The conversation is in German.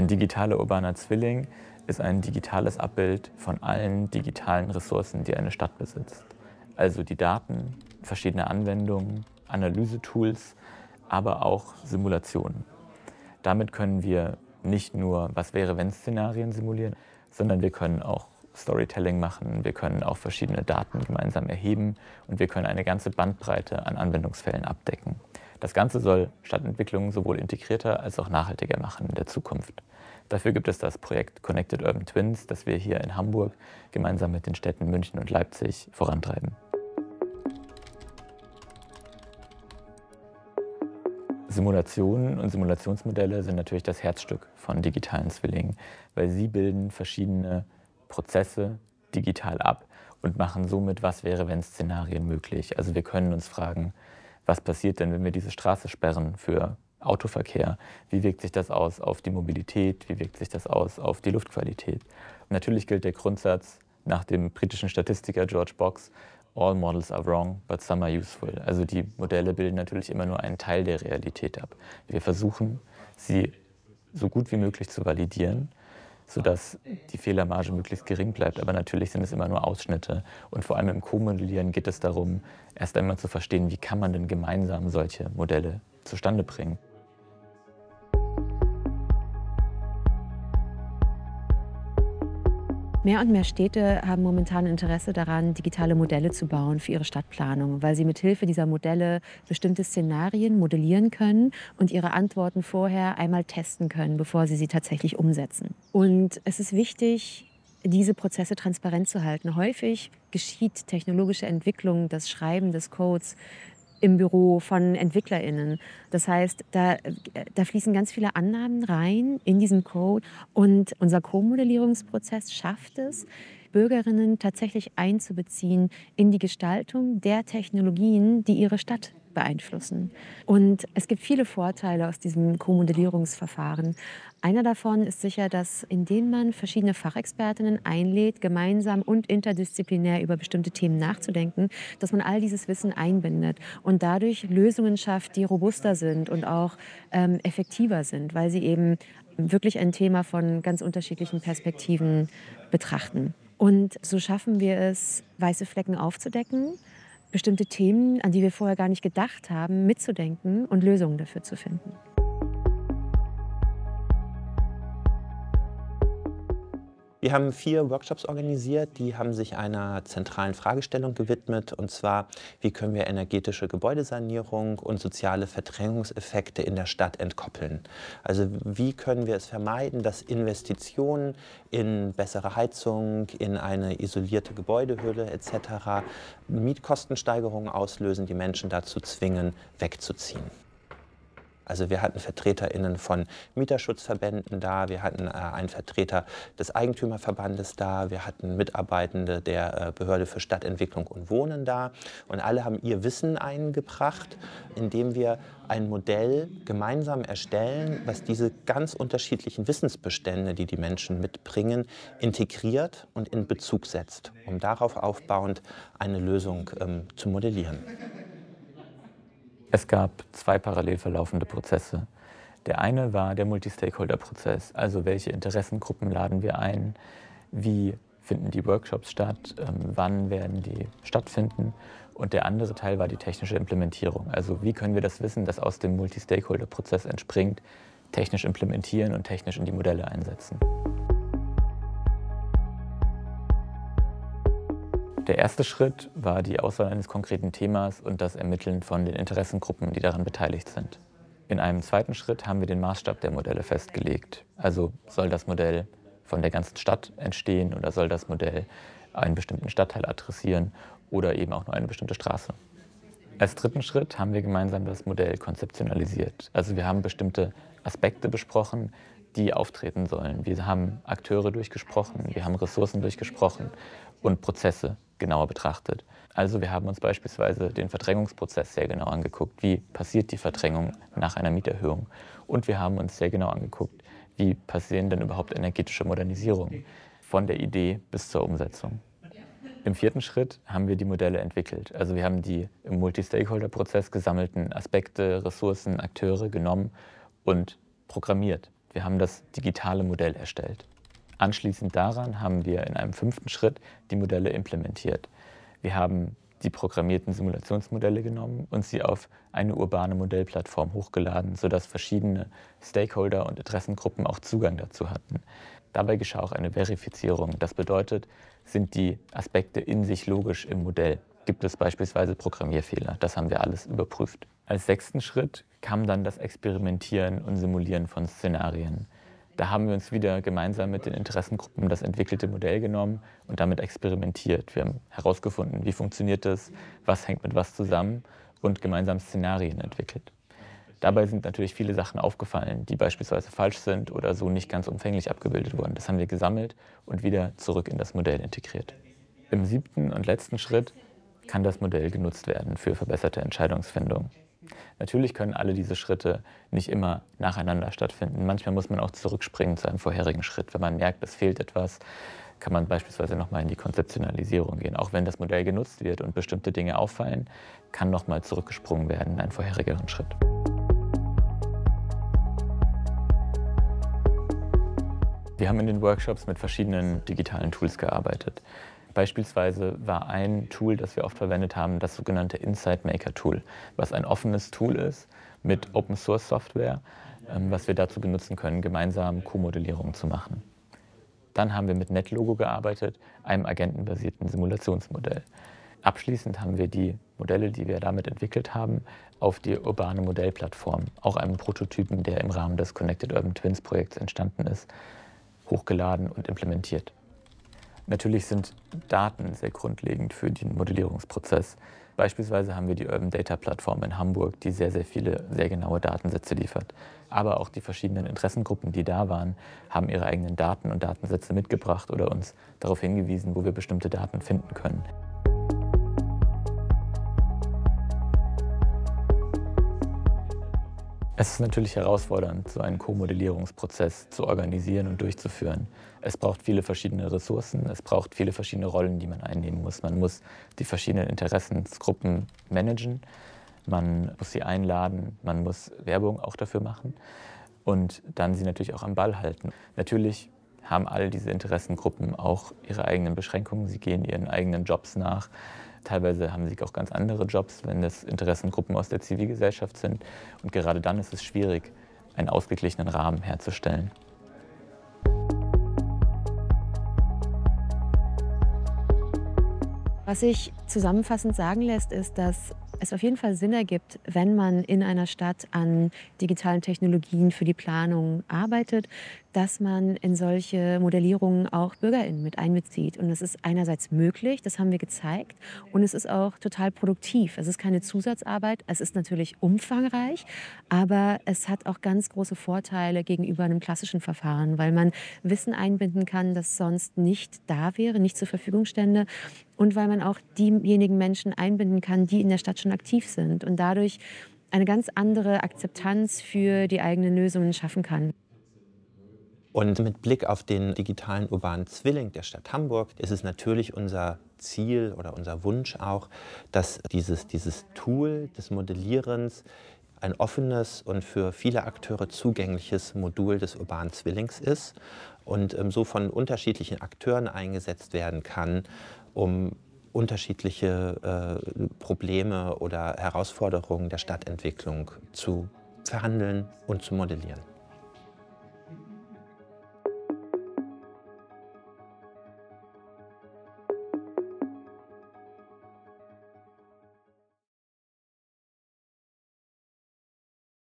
Ein digitaler urbaner Zwilling ist ein digitales Abbild von allen digitalen Ressourcen, die eine Stadt besitzt. Also die Daten, verschiedene Anwendungen, Analysetools, aber auch Simulationen. Damit können wir nicht nur was wäre wenn Szenarien simulieren, sondern wir können auch Storytelling machen, wir können auch verschiedene Daten gemeinsam erheben und wir können eine ganze Bandbreite an Anwendungsfällen abdecken. Das Ganze soll Stadtentwicklung sowohl integrierter als auch nachhaltiger machen in der Zukunft. Dafür gibt es das Projekt Connected Urban Twins, das wir hier in Hamburg gemeinsam mit den Städten München und Leipzig vorantreiben. Simulationen und Simulationsmodelle sind natürlich das Herzstück von digitalen Zwillingen, weil sie bilden verschiedene Prozesse digital ab und machen somit, was wäre, wenn Szenarien möglich. Also wir können uns fragen, was passiert denn, wenn wir diese Straße sperren für Autoverkehr? Wie wirkt sich das aus auf die Mobilität? Wie wirkt sich das aus auf die Luftqualität? natürlich gilt der Grundsatz nach dem britischen Statistiker George Box, All models are wrong, but some are useful. Also die Modelle bilden natürlich immer nur einen Teil der Realität ab. Wir versuchen, sie so gut wie möglich zu validieren sodass die Fehlermarge möglichst gering bleibt. Aber natürlich sind es immer nur Ausschnitte. Und vor allem im Co-Modellieren geht es darum, erst einmal zu verstehen, wie kann man denn gemeinsam solche Modelle zustande bringen. Mehr und mehr Städte haben momentan Interesse daran, digitale Modelle zu bauen für ihre Stadtplanung, weil sie mithilfe dieser Modelle bestimmte Szenarien modellieren können und ihre Antworten vorher einmal testen können, bevor sie sie tatsächlich umsetzen. Und es ist wichtig, diese Prozesse transparent zu halten. Häufig geschieht technologische Entwicklung, das Schreiben des Codes im Büro von EntwicklerInnen. Das heißt, da, da fließen ganz viele Annahmen rein in diesen Code und unser Co-Modellierungsprozess schafft es, Bürgerinnen tatsächlich einzubeziehen in die Gestaltung der Technologien, die ihre Stadt beeinflussen. Und es gibt viele Vorteile aus diesem Co-Modellierungsverfahren. Einer davon ist sicher, dass indem man verschiedene Fachexpertinnen einlädt, gemeinsam und interdisziplinär über bestimmte Themen nachzudenken, dass man all dieses Wissen einbindet und dadurch Lösungen schafft, die robuster sind und auch ähm, effektiver sind, weil sie eben wirklich ein Thema von ganz unterschiedlichen Perspektiven betrachten. Und so schaffen wir es, weiße Flecken aufzudecken bestimmte Themen, an die wir vorher gar nicht gedacht haben, mitzudenken und Lösungen dafür zu finden. Wir haben vier Workshops organisiert, die haben sich einer zentralen Fragestellung gewidmet, und zwar, wie können wir energetische Gebäudesanierung und soziale Verdrängungseffekte in der Stadt entkoppeln? Also wie können wir es vermeiden, dass Investitionen in bessere Heizung, in eine isolierte Gebäudehülle etc. Mietkostensteigerungen auslösen, die Menschen dazu zwingen, wegzuziehen? Also wir hatten VertreterInnen von Mieterschutzverbänden da, wir hatten äh, einen Vertreter des Eigentümerverbandes da, wir hatten Mitarbeitende der äh, Behörde für Stadtentwicklung und Wohnen da. Und alle haben ihr Wissen eingebracht, indem wir ein Modell gemeinsam erstellen, was diese ganz unterschiedlichen Wissensbestände, die die Menschen mitbringen, integriert und in Bezug setzt, um darauf aufbauend eine Lösung ähm, zu modellieren. Es gab zwei parallel verlaufende Prozesse. Der eine war der Multi-Stakeholder-Prozess, also welche Interessengruppen laden wir ein, wie finden die Workshops statt, ähm, wann werden die stattfinden. Und der andere Teil war die technische Implementierung. Also wie können wir das Wissen, das aus dem Multi-Stakeholder-Prozess entspringt, technisch implementieren und technisch in die Modelle einsetzen. Der erste Schritt war die Auswahl eines konkreten Themas und das Ermitteln von den Interessengruppen, die daran beteiligt sind. In einem zweiten Schritt haben wir den Maßstab der Modelle festgelegt. Also soll das Modell von der ganzen Stadt entstehen oder soll das Modell einen bestimmten Stadtteil adressieren oder eben auch nur eine bestimmte Straße. Als dritten Schritt haben wir gemeinsam das Modell konzeptionalisiert. Also wir haben bestimmte Aspekte besprochen, die auftreten sollen. Wir haben Akteure durchgesprochen, wir haben Ressourcen durchgesprochen und Prozesse genauer betrachtet. Also wir haben uns beispielsweise den Verdrängungsprozess sehr genau angeguckt, wie passiert die Verdrängung nach einer Mieterhöhung. Und wir haben uns sehr genau angeguckt, wie passieren denn überhaupt energetische Modernisierungen von der Idee bis zur Umsetzung. Im vierten Schritt haben wir die Modelle entwickelt. Also wir haben die im Multi-Stakeholder-Prozess gesammelten Aspekte, Ressourcen, Akteure genommen und programmiert. Wir haben das digitale Modell erstellt. Anschließend daran haben wir in einem fünften Schritt die Modelle implementiert. Wir haben die programmierten Simulationsmodelle genommen und sie auf eine urbane Modellplattform hochgeladen, sodass verschiedene Stakeholder und Interessengruppen auch Zugang dazu hatten. Dabei geschah auch eine Verifizierung. Das bedeutet, sind die Aspekte in sich logisch im Modell? Gibt es beispielsweise Programmierfehler? Das haben wir alles überprüft. Als sechsten Schritt kam dann das Experimentieren und Simulieren von Szenarien. Da haben wir uns wieder gemeinsam mit den Interessengruppen das entwickelte Modell genommen und damit experimentiert. Wir haben herausgefunden, wie funktioniert das, was hängt mit was zusammen und gemeinsam Szenarien entwickelt. Dabei sind natürlich viele Sachen aufgefallen, die beispielsweise falsch sind oder so nicht ganz umfänglich abgebildet wurden. Das haben wir gesammelt und wieder zurück in das Modell integriert. Im siebten und letzten Schritt kann das Modell genutzt werden für verbesserte Entscheidungsfindung. Natürlich können alle diese Schritte nicht immer nacheinander stattfinden. Manchmal muss man auch zurückspringen zu einem vorherigen Schritt. Wenn man merkt, es fehlt etwas, kann man beispielsweise nochmal in die Konzeptionalisierung gehen. Auch wenn das Modell genutzt wird und bestimmte Dinge auffallen, kann nochmal zurückgesprungen werden in einen vorherigeren Schritt. Wir haben in den Workshops mit verschiedenen digitalen Tools gearbeitet. Beispielsweise war ein Tool, das wir oft verwendet haben, das sogenannte Insight Maker Tool, was ein offenes Tool ist mit Open Source Software, ähm, was wir dazu benutzen können, gemeinsam co modellierungen zu machen. Dann haben wir mit NetLogo gearbeitet, einem agentenbasierten Simulationsmodell. Abschließend haben wir die Modelle, die wir damit entwickelt haben, auf die urbane Modellplattform, auch einem Prototypen, der im Rahmen des Connected Urban Twins Projekts entstanden ist, hochgeladen und implementiert. Natürlich sind Daten sehr grundlegend für den Modellierungsprozess. Beispielsweise haben wir die Urban Data Plattform in Hamburg, die sehr, sehr viele, sehr genaue Datensätze liefert. Aber auch die verschiedenen Interessengruppen, die da waren, haben ihre eigenen Daten und Datensätze mitgebracht oder uns darauf hingewiesen, wo wir bestimmte Daten finden können. Es ist natürlich herausfordernd, so einen Co-Modellierungsprozess zu organisieren und durchzuführen. Es braucht viele verschiedene Ressourcen, es braucht viele verschiedene Rollen, die man einnehmen muss. Man muss die verschiedenen Interessensgruppen managen, man muss sie einladen, man muss Werbung auch dafür machen und dann sie natürlich auch am Ball halten. Natürlich haben all diese Interessengruppen auch ihre eigenen Beschränkungen, sie gehen ihren eigenen Jobs nach. Teilweise haben sie auch ganz andere Jobs, wenn das Interessengruppen aus der Zivilgesellschaft sind. Und gerade dann ist es schwierig, einen ausgeglichenen Rahmen herzustellen. Was sich zusammenfassend sagen lässt, ist, dass es auf jeden Fall Sinn ergibt, wenn man in einer Stadt an digitalen Technologien für die Planung arbeitet, dass man in solche Modellierungen auch BürgerInnen mit einbezieht. Und das ist einerseits möglich, das haben wir gezeigt, und es ist auch total produktiv. Es ist keine Zusatzarbeit, es ist natürlich umfangreich, aber es hat auch ganz große Vorteile gegenüber einem klassischen Verfahren, weil man Wissen einbinden kann, das sonst nicht da wäre, nicht zur Verfügung stände und weil man auch diejenigen Menschen einbinden kann, die in der Stadt schon aktiv sind und dadurch eine ganz andere Akzeptanz für die eigenen Lösungen schaffen kann. Und mit Blick auf den digitalen urbanen Zwilling der Stadt Hamburg ist es natürlich unser Ziel oder unser Wunsch auch, dass dieses, dieses Tool des Modellierens ein offenes und für viele Akteure zugängliches Modul des urbanen Zwillings ist und ähm, so von unterschiedlichen Akteuren eingesetzt werden kann, um unterschiedliche äh, Probleme oder Herausforderungen der Stadtentwicklung zu verhandeln und zu modellieren.